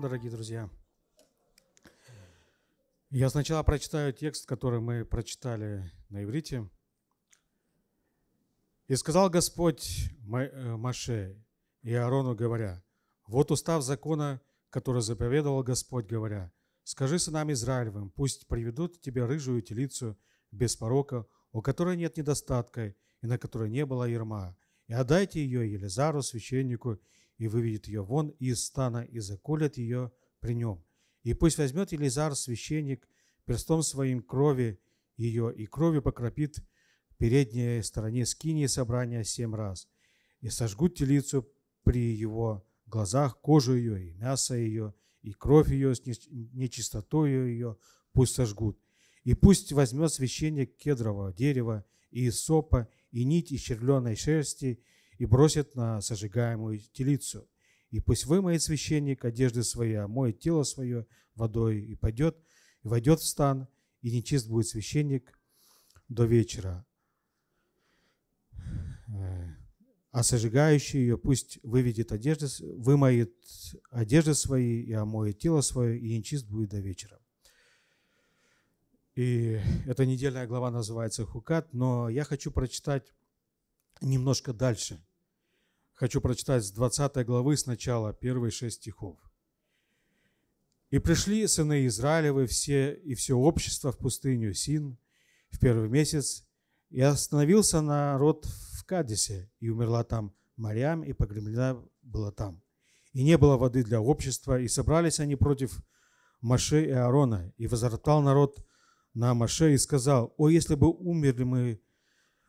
дорогие друзья. Я сначала прочитаю текст, который мы прочитали на иврите. «И сказал Господь э, Маше и Аарону, говоря, «Вот устав закона, который заповедовал Господь, говоря, «Скажи сынам Израилевым, пусть приведут тебе рыжую телицу без порока, у которой нет недостатка и на которой не было ерма, и отдайте ее Елизару, священнику, и выведет ее вон из стана, и заколет ее при нем. И пусть возьмет Елизар, священник, перстом своим крови ее, и кровью покропит передней стороне скинии собрания семь раз, и сожгут телицу при его глазах, кожу ее, и мясо ее, и кровь ее с нечистотою ее пусть сожгут. И пусть возьмет священник кедрового дерева, и сопа, и нить из черленой шерсти, и бросит на сожигаемую телицу. И пусть вымоет священник одежды свои, омоет тело свое водой и пойдет, и войдет в стан, и нечист будет священник до вечера. А сожигающий ее пусть выведет одежды, вымоет одежды свои и омоет тело свое, и нечист будет до вечера. И эта недельная глава называется Хукат, но я хочу прочитать немножко дальше – Хочу прочитать с 20 главы сначала первые шесть стихов. «И пришли сыны Израилевы все и все общество в пустыню Син в первый месяц, и остановился народ в Кадисе, и умерла там морям, и погреблена была там. И не было воды для общества, и собрались они против Маше и Аарона, и возвратал народ на Маше и сказал, «О, если бы умерли мы,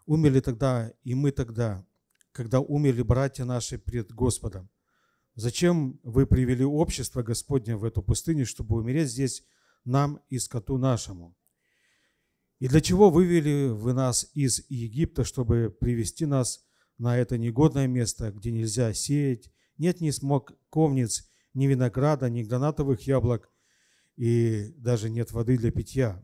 умерли тогда, и мы тогда, когда умерли братья наши пред Господом. Зачем вы привели общество Господне в эту пустыню, чтобы умереть здесь нам и скоту нашему? И для чего вывели вы нас из Египта, чтобы привести нас на это негодное место, где нельзя сеять, нет ни смоковниц, ни винограда, ни гранатовых яблок, и даже нет воды для питья.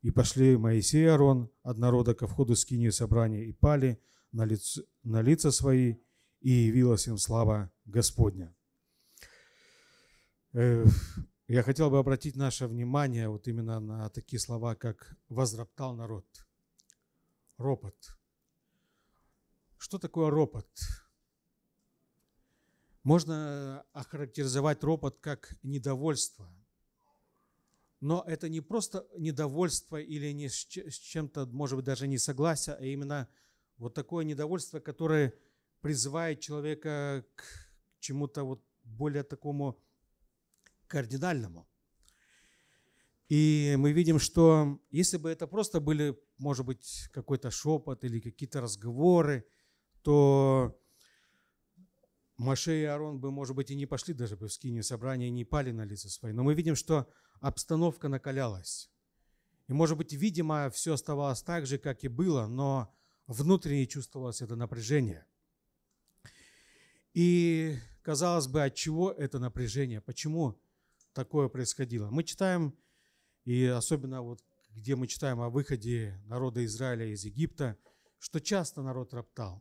И пошли Моисей и Аарон от народа ко входу скинии собрания и пали – на, лице на лица свои, и явилась им слава Господня. Э, я хотел бы обратить наше внимание вот именно на такие слова, как «возроптал народ», «ропот». Что такое ропот? Можно охарактеризовать ропот как недовольство. Но это не просто недовольство или не с чем-то, может быть, даже не согласие, а именно вот такое недовольство, которое призывает человека к чему-то вот более такому кардинальному. И мы видим, что если бы это просто были, может быть, какой-то шепот или какие-то разговоры, то Маше и Арон бы, может быть, и не пошли даже бы в скинию собрания, и не пали на лица свои. Но мы видим, что обстановка накалялась. И, может быть, видимо, все оставалось так же, как и было, но внутренне чувствовалось это напряжение. И казалось бы, от чего это напряжение, почему такое происходило. Мы читаем, и особенно вот где мы читаем о выходе народа Израиля из Египта, что часто народ роптал,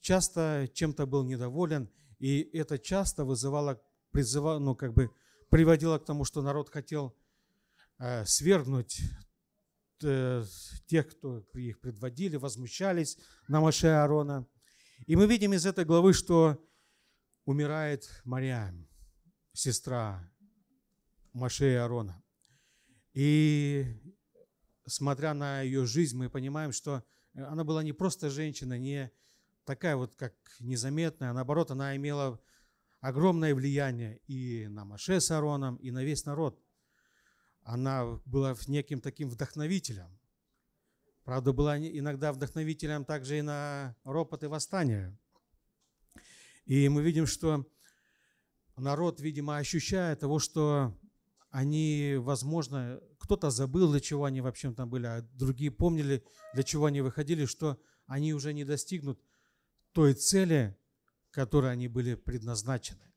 часто чем-то был недоволен, и это часто вызывало, призывало, ну, как бы приводило к тому, что народ хотел э, свергнуть э, тех, кто их предводили, возмущались на Маше Аарона. И мы видим из этой главы, что умирает Мария, сестра Маше и Аарона. И смотря на ее жизнь, мы понимаем, что она была не просто женщина, не такая вот как незаметная, а наоборот, она имела огромное влияние и на Маше с Аароном, и на весь народ – она была неким таким вдохновителем. Правда, была иногда вдохновителем также и на ропот и восстание. И мы видим, что народ, видимо, ощущая того, что они, возможно, кто-то забыл, для чего они вообще там были, а другие помнили, для чего они выходили, что они уже не достигнут той цели, которой они были предназначены.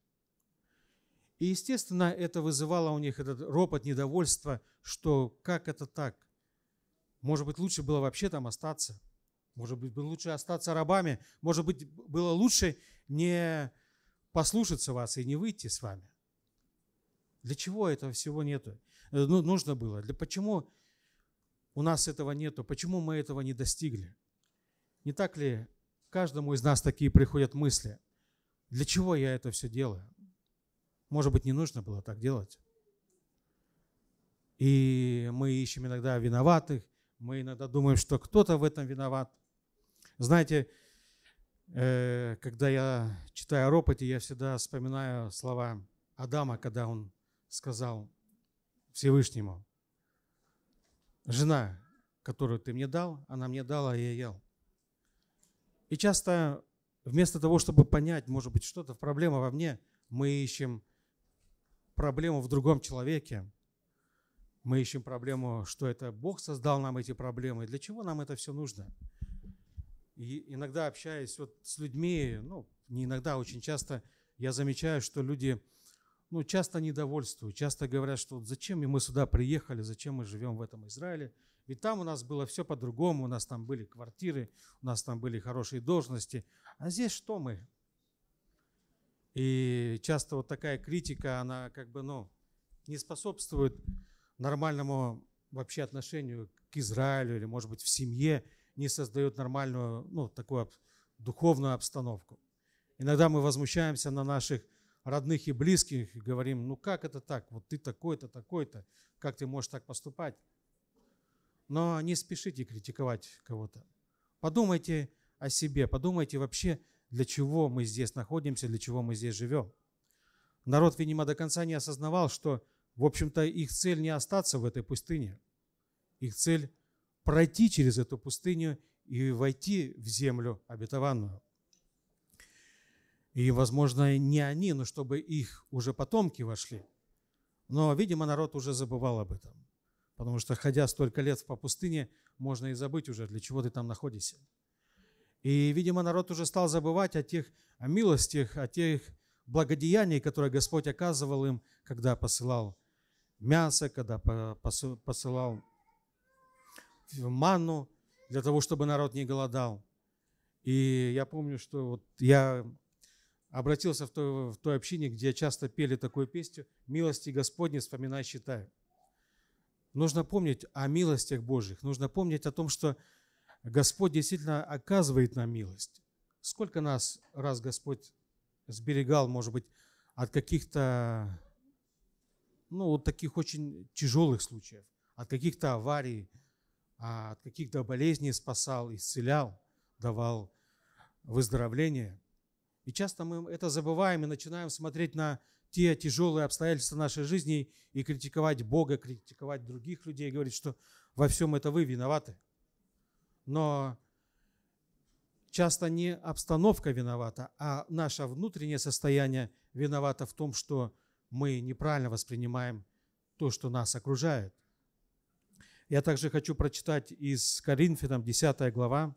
И, естественно, это вызывало у них этот ропот недовольства, что как это так? Может быть, лучше было вообще там остаться? Может быть, было лучше остаться рабами? Может быть, было лучше не послушаться вас и не выйти с вами? Для чего этого всего нету? Э, ну, нужно было. Для, почему у нас этого нету? Почему мы этого не достигли? Не так ли каждому из нас такие приходят мысли? Для чего я это все делаю? Может быть, не нужно было так делать. И мы ищем иногда виноватых, мы иногда думаем, что кто-то в этом виноват. Знаете, э, когда я читаю о ропоте, я всегда вспоминаю слова Адама, когда он сказал Всевышнему, «Жена, которую ты мне дал, она мне дала, и я ел». И часто вместо того, чтобы понять, может быть, что-то, проблема во мне, мы ищем – проблему в другом человеке. Мы ищем проблему, что это Бог создал нам эти проблемы, для чего нам это все нужно. И иногда общаясь вот с людьми, ну, не иногда, а очень часто я замечаю, что люди ну, часто недовольствуют, часто говорят, что вот зачем мы сюда приехали, зачем мы живем в этом Израиле, ведь там у нас было все по-другому, у нас там были квартиры, у нас там были хорошие должности, а здесь что мы? И часто вот такая критика, она как бы, ну, не способствует нормальному вообще отношению к Израилю или, может быть, в семье, не создает нормальную, ну, такую духовную обстановку. Иногда мы возмущаемся на наших родных и близких и говорим, ну как это так, вот ты такой-то, такой-то, как ты можешь так поступать? Но не спешите критиковать кого-то. Подумайте о себе, подумайте вообще, для чего мы здесь находимся, для чего мы здесь живем. Народ, видимо, до конца не осознавал, что, в общем-то, их цель не остаться в этой пустыне. Их цель – пройти через эту пустыню и войти в землю обетованную. И, возможно, не они, но чтобы их уже потомки вошли. Но, видимо, народ уже забывал об этом. Потому что, ходя столько лет по пустыне, можно и забыть уже, для чего ты там находишься. И, видимо, народ уже стал забывать о тех о милостях, о тех благодеяний, которые Господь оказывал им, когда посылал мясо, когда посылал ману для того, чтобы народ не голодал. И я помню, что вот я обратился в той, в той общине, где часто пели такую песню «Милости Господни, вспоминай, считай». Нужно помнить о милостях Божьих, нужно помнить о том, что Господь действительно оказывает нам милость. Сколько нас раз Господь сберегал, может быть, от каких-то, ну, вот таких очень тяжелых случаев, от каких-то аварий, а от каких-то болезней спасал, исцелял, давал выздоровление. И часто мы это забываем и начинаем смотреть на те тяжелые обстоятельства нашей жизни и критиковать Бога, критиковать других людей, говорить, что во всем это вы виноваты. Но часто не обстановка виновата, а наше внутреннее состояние виновато в том, что мы неправильно воспринимаем то, что нас окружает. Я также хочу прочитать из Коринфянам 10 глава,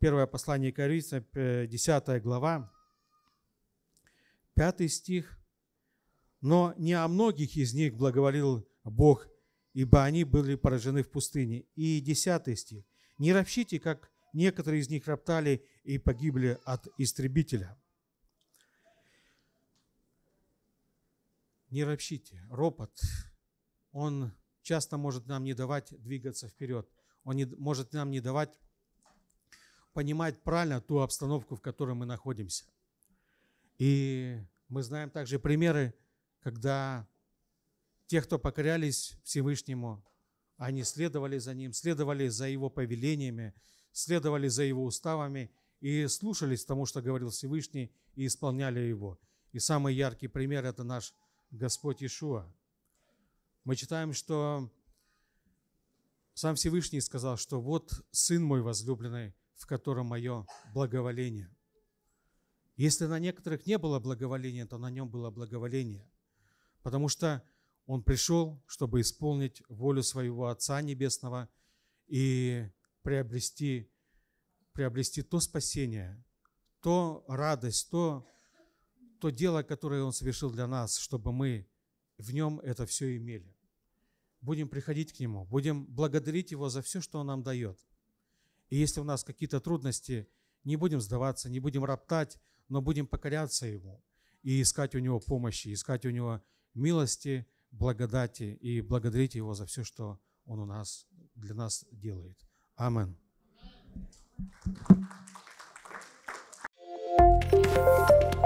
первое послание Коринфянам, 10 глава, 5 стих. «Но не о многих из них благоволил Бог ибо они были поражены в пустыне. И 10 стих. «Не ропщите, как некоторые из них роптали и погибли от истребителя». Не ропщите. Ропот, он часто может нам не давать двигаться вперед. Он не, может нам не давать понимать правильно ту обстановку, в которой мы находимся. И мы знаем также примеры, когда те, кто покорялись Всевышнему, они следовали за Ним, следовали за Его повелениями, следовали за Его уставами и слушались тому, что говорил Всевышний, и исполняли Его. И самый яркий пример – это наш Господь Иешуа. Мы читаем, что сам Всевышний сказал, что вот Сын мой возлюбленный, в котором мое благоволение. Если на некоторых не было благоволения, то на нем было благоволение. Потому что он пришел, чтобы исполнить волю своего Отца Небесного и приобрести, приобрести то спасение, то радость, то, то дело, которое Он совершил для нас, чтобы мы в Нем это все имели. Будем приходить к Нему, будем благодарить Его за все, что Он нам дает. И если у нас какие-то трудности, не будем сдаваться, не будем роптать, но будем покоряться Ему и искать у Него помощи, искать у Него милости благодати и благодарить Его за все, что Он у нас, для нас делает. Амин. Thank you.